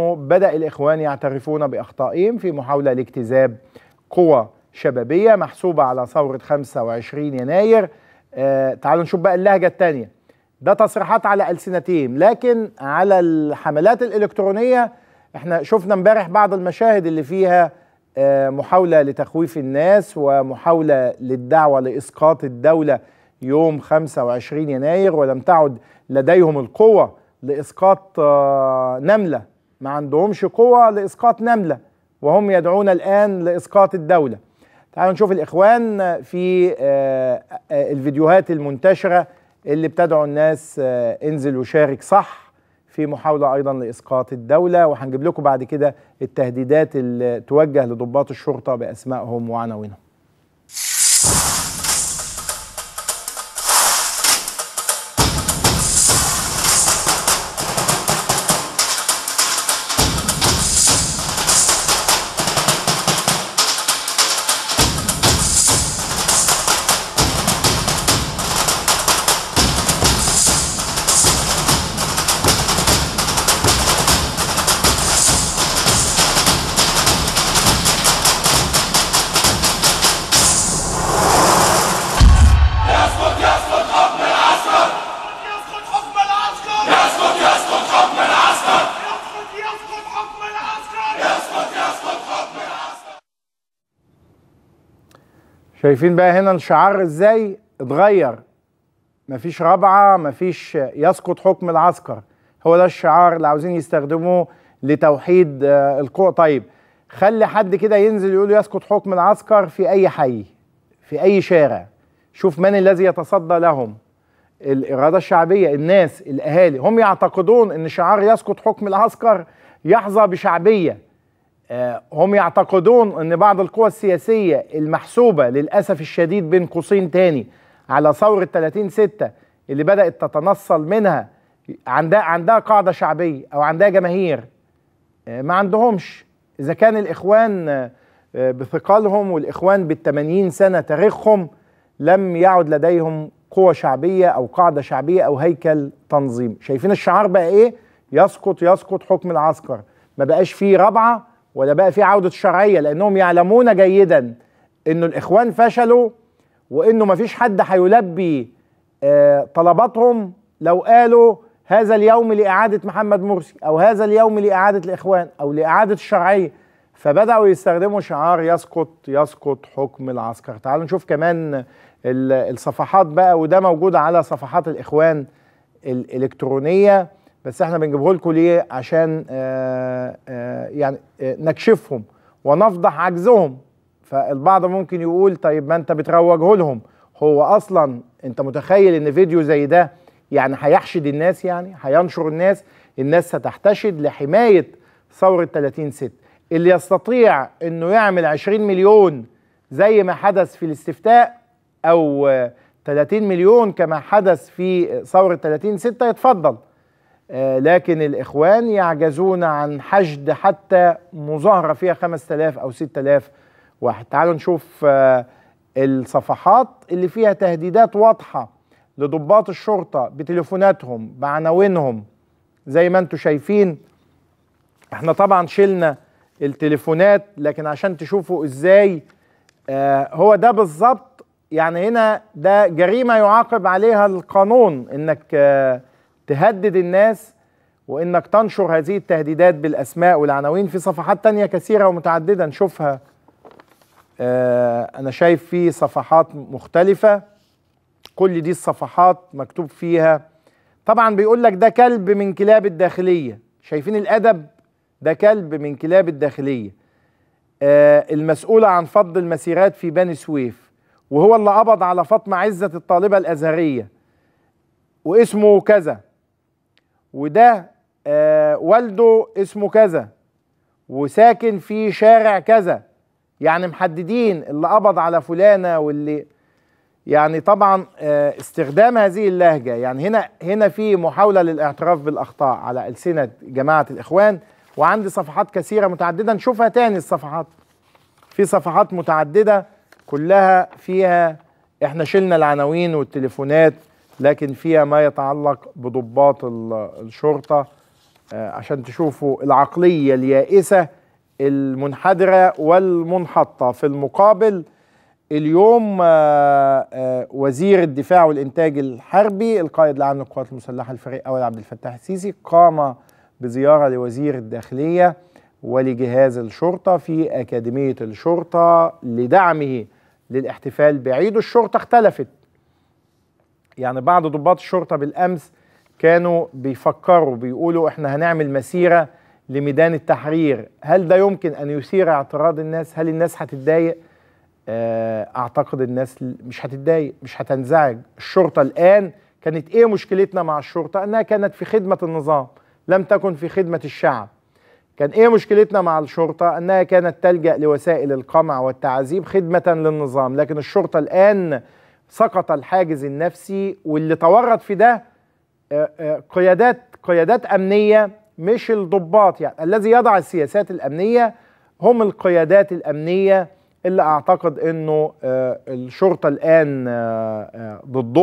بدأ الإخوان يعترفون بأخطائهم في محاولة لاجتذاب قوى شبابية محسوبة على ثورة 25 يناير آه تعالوا نشوف بقى اللهجة الثانية ده تصريحات على ألسنتهم لكن على الحملات الإلكترونية احنا شفنا امبارح بعض المشاهد اللي فيها آه محاولة لتخويف الناس ومحاولة للدعوة لإسقاط الدولة يوم 25 يناير ولم تعد لديهم القوة لإسقاط آه نملة ما عندهمش قوة لإسقاط نملة وهم يدعون الآن لإسقاط الدولة تعالوا نشوف الإخوان في آه، آه، الفيديوهات المنتشرة اللي بتدعو الناس آه، انزل وشارك صح في محاولة أيضا لإسقاط الدولة وهنجيب لكم بعد كده التهديدات اللي توجه لضباط الشرطة بأسمائهم وعناوينهم شايفين بقى هنا الشعار ازاي اتغير مفيش رابعه مفيش يسقط حكم العسكر هو ده الشعار اللي عاوزين يستخدموه لتوحيد آه، القوى طيب خلي حد كده ينزل يقول يسقط حكم العسكر في اي حي في اي شارع شوف من الذي يتصدى لهم الاراده الشعبيه الناس الاهالي هم يعتقدون ان شعار يسقط حكم العسكر يحظى بشعبيه آه، هم يعتقدون ان بعض القوى السياسية المحسوبة للأسف الشديد بين قوسين تاني على ثورة 30 30/6 اللي بدأت تتنصل منها عندها عندها قاعدة شعبية أو عندها جماهير آه، ما عندهمش إذا كان الإخوان آه، بثقالهم والإخوان بالتمانين سنة تاريخهم لم يعد لديهم قوة شعبية أو قاعدة شعبية أو هيكل تنظيم شايفين الشعار بقى إيه يسقط يسقط حكم العسكر ما بقاش فيه رابعة ولا بقى في عوده شرعيه لانهم يعلمون جيدا انه الاخوان فشلوا وانه ما فيش حد هيلبي آه، طلباتهم لو قالوا هذا اليوم لاعاده محمد مرسي او هذا اليوم لاعاده الاخوان او لاعاده الشرعيه فبداوا يستخدموا شعار يسقط يسقط حكم العسكر تعالوا نشوف كمان الصفحات بقى وده موجود على صفحات الاخوان الالكترونيه بس احنا بنجيبه لكم ليه عشان آآ آه، آآ آه، يعني آآ آه، نكشفهم ونفضح عجزهم فالبعض ممكن يقول طيب ما انت بتروجه لهم هو اصلا انت متخيل ان فيديو زي ده يعني هيحشد الناس يعني هينشر الناس الناس ستحتشد لحمايه ثوره 30 ست اللي يستطيع انه يعمل 20 مليون زي ما حدث في الاستفتاء او 30 مليون كما حدث في ثوره 30 6 يتفضل آه، لكن الإخوان يعجزون عن حشد حتى مظاهرة فيها 5000 أو 6000 واحد تعالوا نشوف آه، الصفحات اللي فيها تهديدات واضحة لضباط الشرطة بتليفوناتهم بعناوينهم زي ما انتم شايفين احنا طبعا شلنا التليفونات لكن عشان تشوفوا ازاي آه هو ده بالظبط يعني هنا ده جريمة يعاقب عليها القانون انك آه تهدد الناس وانك تنشر هذه التهديدات بالاسماء والعناوين في صفحات تانية كثيرة ومتعددة نشوفها آه انا شايف في صفحات مختلفة كل دي الصفحات مكتوب فيها طبعا بيقول لك ده كلب من كلاب الداخلية شايفين الادب ده كلب من كلاب الداخلية آه المسؤولة عن فض المسيرات في بني سويف وهو اللي قبض على فاطمة عزت الطالبة الازهرية واسمه كذا وده آه والده اسمه كذا وساكن في شارع كذا يعني محددين اللي قبض على فلانه واللي يعني طبعا آه، استخدام هذه اللهجه يعني هنا هنا في محاوله للاعتراف بالاخطاء على السنه جماعه الاخوان وعندي صفحات كثيره متعدده نشوفها تاني الصفحات في صفحات متعدده كلها فيها احنا شلنا العناوين والتليفونات لكن فيها ما يتعلق بضباط الشرطة آه، عشان تشوفوا العقلية اليائسة المنحدرة والمنحطة في المقابل اليوم آه، آه، وزير الدفاع والإنتاج الحربي القائد العام للقوات المسلحة الفريق أول عبد الفتاح السيسي قام بزيارة لوزير الداخلية ولجهاز الشرطة في أكاديمية الشرطة لدعمه للاحتفال بعيد الشرطة اختلفت يعني بعض ضباط الشرطة بالأمس كانوا بيفكروا بيقولوا احنا هنعمل مسيرة لميدان التحرير هل ده يمكن أن يثير اعتراض الناس هل الناس هتتضايق آه، اعتقد الناس مش هتتضايق مش هتنزعج الشرطه الان كانت ايه مشكلتنا مع الشرطه انها كانت في خدمه النظام لم تكن في خدمه الشعب كان ايه مشكلتنا مع الشرطه انها كانت تلجا لوسائل القمع والتعذيب خدمه للنظام لكن الشرطه الان سقط الحاجز النفسي واللي تورط في ده آه، آه، قيادات قيادات امنيه مش الضباط يعني الذي يضع السياسات الامنيه هم القيادات الامنيه اللي اعتقد انه آه، الشرطه الان ضدهم